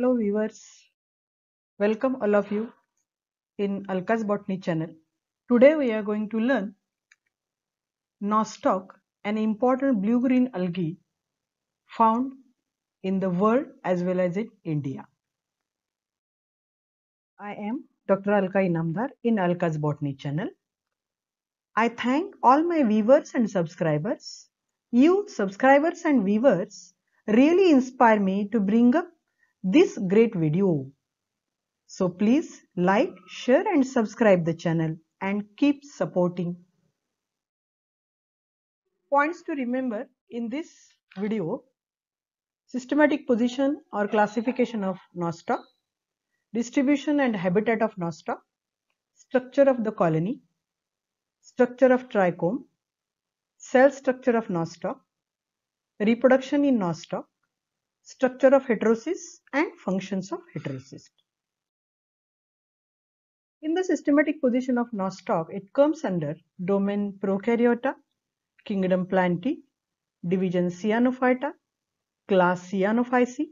Hello viewers, welcome all of you in Alka's Botany channel. Today we are going to learn Nostoc, an important blue-green algae found in the world as well as in India. I am Dr. Alka Inamdar in Alka's Botany channel. I thank all my viewers and subscribers. You subscribers and viewers really inspire me to bring up this great video. So please like, share and subscribe the channel and keep supporting. Points to remember in this video. Systematic position or classification of Nostoc, distribution and habitat of Nostoc, structure of the colony, structure of trichome, cell structure of Nostoc, reproduction in Nostoc, structure of heterocyst and functions of heterocyst. In the systematic position of Nostoc, it comes under domain Prokaryota, kingdom Plantae, division Cyanophyta, class Cyanophyci,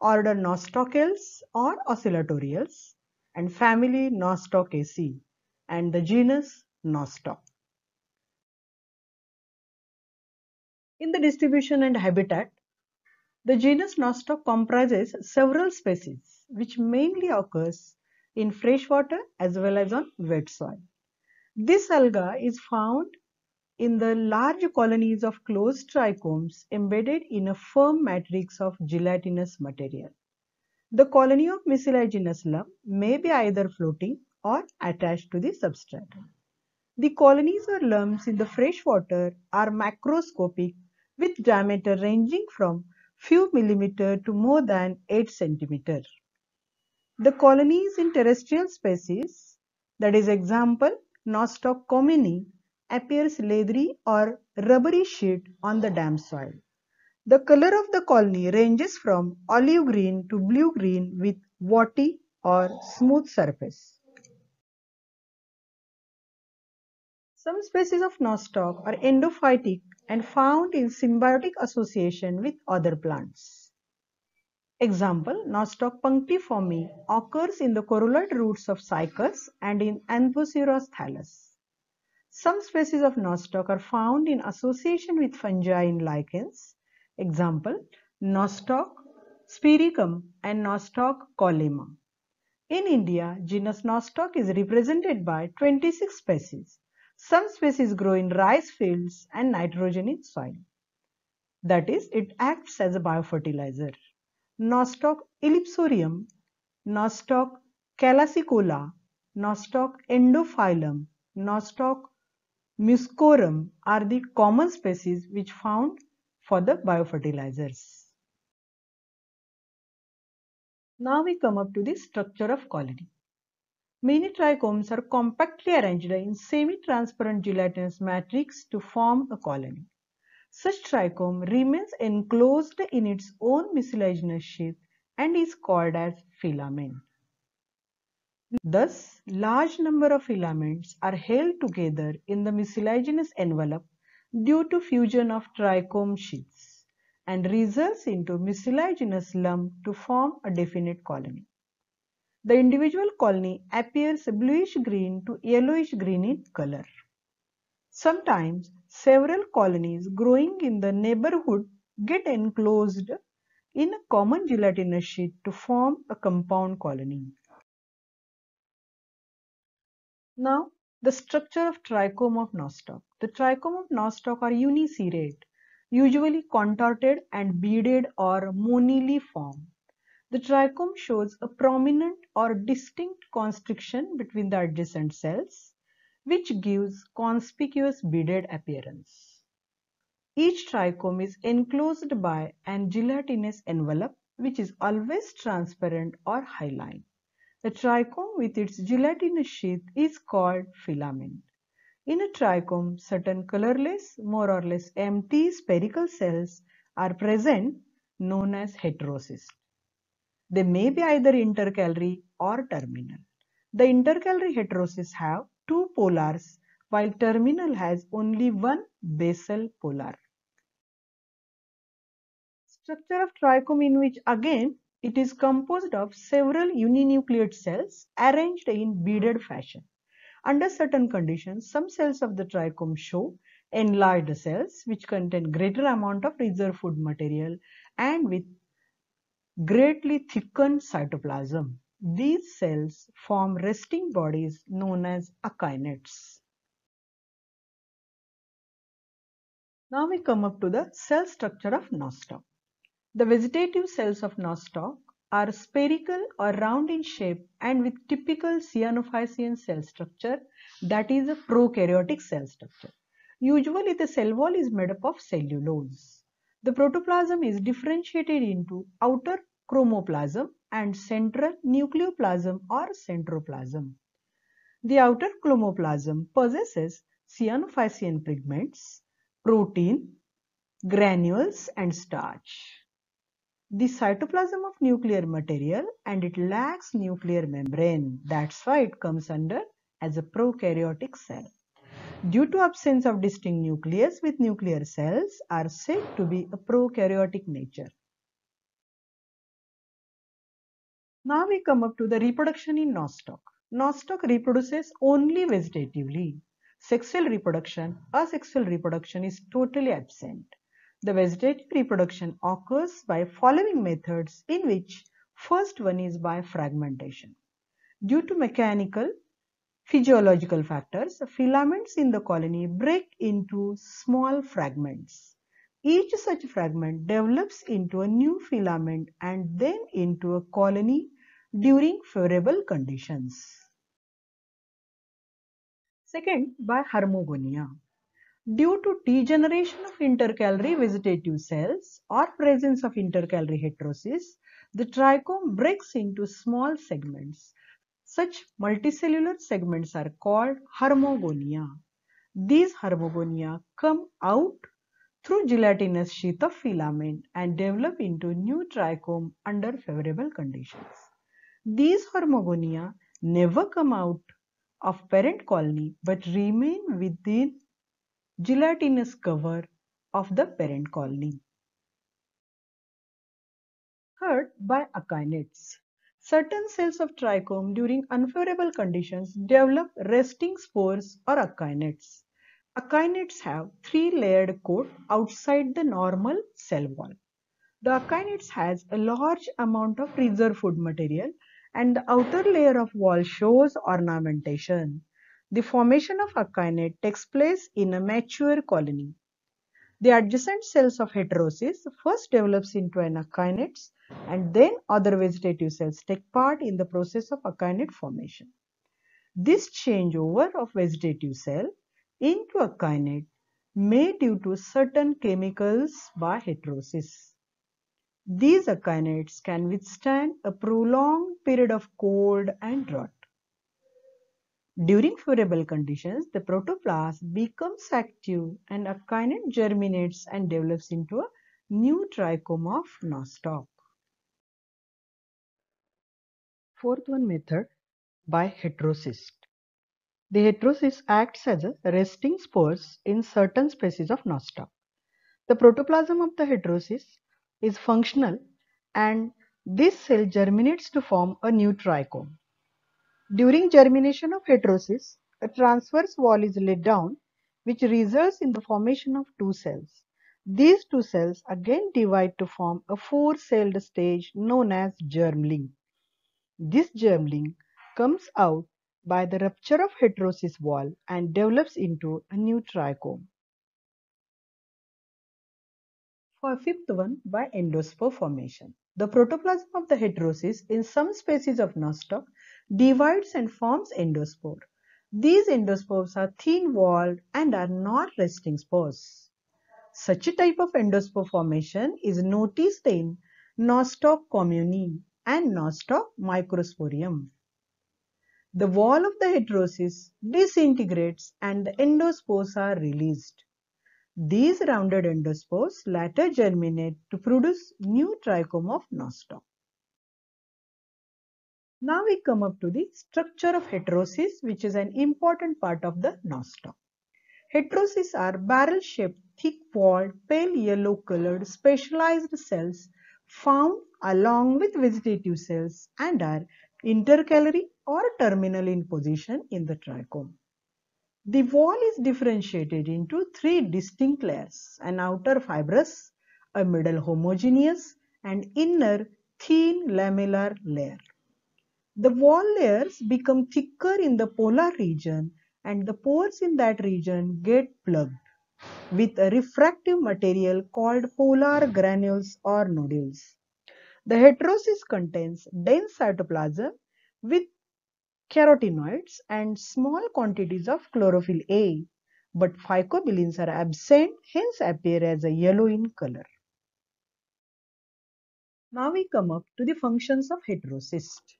order Nostocales or oscillatorials, and family Nostocaceae, and the genus Nostoc. In the distribution and habitat, the genus Nostoc comprises several species, which mainly occurs in freshwater as well as on wet soil. This alga is found in the large colonies of closed trichomes embedded in a firm matrix of gelatinous material. The colony of mucilaginous lung may be either floating or attached to the substratum. The colonies or lumps in the freshwater are macroscopic with diameter ranging from few millimeter to more than 8 centimeter. The colonies in terrestrial species, that is example Nostoc comini, appears leathery or rubbery sheet on the damp soil. The color of the colony ranges from olive green to blue green with warty or smooth surface. Some species of nostoc are endophytic and found in symbiotic association with other plants. Example, Nostoc punctiforme occurs in the coralloid roots of cycas and in Anthoceros thallus. Some species of nostoc are found in association with fungi in lichens. Example, Nostoc spiricum and Nostoc collima. In India, genus Nostoc is represented by 26 species some species grow in rice fields and nitrogen in soil. That is, it acts as a biofertilizer. Nostoc ellipsorium, Nostoc calasicola, Nostoc endophyllum, Nostoc muscorum are the common species which found for the biofertilizers. Now we come up to the structure of colony. Many trichomes are compactly arranged in semi-transparent gelatinous matrix to form a colony. Such trichome remains enclosed in its own mucilaginous sheath and is called as filament. Thus, large number of filaments are held together in the mucilaginous envelope due to fusion of trichome sheaths and results into mucilaginous lump to form a definite colony. The individual colony appears bluish-green to yellowish-green in color. Sometimes several colonies growing in the neighborhood get enclosed in a common gelatinous sheet to form a compound colony. Now the structure of trichome of nostoc. The trichome of nostoc are uniserate, usually contorted and beaded or monily formed. The trichome shows a prominent or distinct constriction between the adjacent cells, which gives conspicuous beaded appearance. Each trichome is enclosed by an gelatinous envelope, which is always transparent or hyaline. The trichome with its gelatinous sheath is called filament. In a trichome, certain colorless, more or less empty spherical cells are present known as heterocysts. They may be either intercalary or terminal. The intercalary heterosis have two polars while terminal has only one basal polar. Structure of trichome in which again it is composed of several uninucleate cells arranged in beaded fashion. Under certain conditions, some cells of the trichome show enlarged cells which contain greater amount of reserve food material and with greatly thickened cytoplasm. These cells form resting bodies known as akinets. Now we come up to the cell structure of nostoc. The vegetative cells of nostoc are spherical or round in shape and with typical cyanophycean cell structure that is a prokaryotic cell structure. Usually the cell wall is made up of cellulose. The protoplasm is differentiated into outer chromoplasm and central nucleoplasm or centroplasm. The outer chromoplasm possesses cyanophycin pigments, protein, granules and starch. The cytoplasm of nuclear material and it lacks nuclear membrane. That's why it comes under as a prokaryotic cell due to absence of distinct nucleus with nuclear cells are said to be a prokaryotic nature. Now we come up to the reproduction in nostoc. Nostoc reproduces only vegetatively. Sexual reproduction, asexual reproduction is totally absent. The vegetative reproduction occurs by following methods in which first one is by fragmentation. Due to mechanical physiological factors, filaments in the colony break into small fragments. Each such fragment develops into a new filament and then into a colony during favorable conditions. Second, by Hermogonia. Due to degeneration of intercalary vegetative cells or presence of intercalary heterosis, the trichome breaks into small segments such multicellular segments are called hermogonia. These hermogonia come out through gelatinous sheath of filament and develop into new trichome under favorable conditions. These hermogonia never come out of parent colony but remain within gelatinous cover of the parent colony. Heard by acinids. Certain cells of trichome during unfavorable conditions develop resting spores or acinates. Acinates have three layered coat outside the normal cell wall. The acinates has a large amount of reserve food material and the outer layer of wall shows ornamentation. The formation of acinate takes place in a mature colony. The adjacent cells of heterosis first develops into an acyanates and then other vegetative cells take part in the process of acyanate formation. This changeover of vegetative cell into acyanate may due to certain chemicals by heterosis. These acyanates can withstand a prolonged period of cold and drought. During favorable conditions, the protoplast becomes active and a achinon germinates and develops into a new trichome of nostoc. Fourth one method by heterocyst. The heterocyst acts as a resting spores in certain species of nostoc. The protoplasm of the heterocyst is functional and this cell germinates to form a new trichome. During germination of heterosis, a transverse wall is laid down which results in the formation of two cells. These two cells again divide to form a four-celled stage known as germling. This germling comes out by the rupture of heterosis wall and develops into a new trichome. For fifth one by endospore formation. The protoplasm of the heterosis in some species of nostoc divides and forms endospore. These endospores are thin-walled and are not resting spores. Such a type of endospore formation is noticed in Nostoc commune and Nostoc microsporium. The wall of the heterosis disintegrates and the endospores are released. These rounded endospores later germinate to produce new trichome of nostoc. Now we come up to the structure of heterosis which is an important part of the nostoc. Heterosis are barrel-shaped, thick-walled, pale yellow-colored specialized cells found along with vegetative cells and are intercalary or terminal in position in the trichome. The wall is differentiated into three distinct layers, an outer fibrous, a middle homogeneous and inner thin lamellar layer. The wall layers become thicker in the polar region and the pores in that region get plugged with a refractive material called polar granules or nodules. The heterosis contains dense cytoplasm with carotenoids and small quantities of chlorophyll A, but phycobilins are absent, hence appear as a yellow in color. Now we come up to the functions of heterocyst.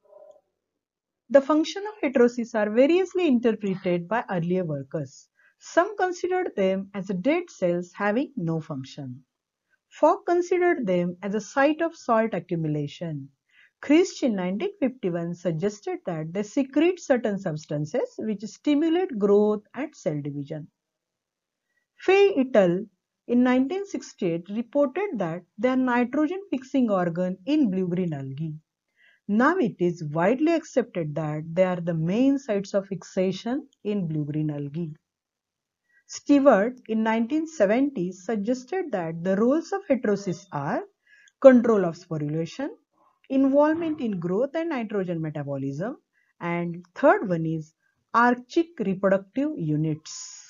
The function of heterocysts are variously interpreted by earlier workers. Some considered them as dead cells having no function. Fogg considered them as a site of salt accumulation. Christ in 1951 suggested that they secrete certain substances which stimulate growth and cell division. Fay et al. in 1968 reported that they are nitrogen fixing organ in blue-green algae. Now it is widely accepted that they are the main sites of fixation in blue-green algae. Stewart in 1970 suggested that the roles of heterosis are control of sporulation, involvement in growth and nitrogen metabolism. And third one is archic reproductive units.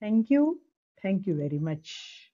Thank you. Thank you very much.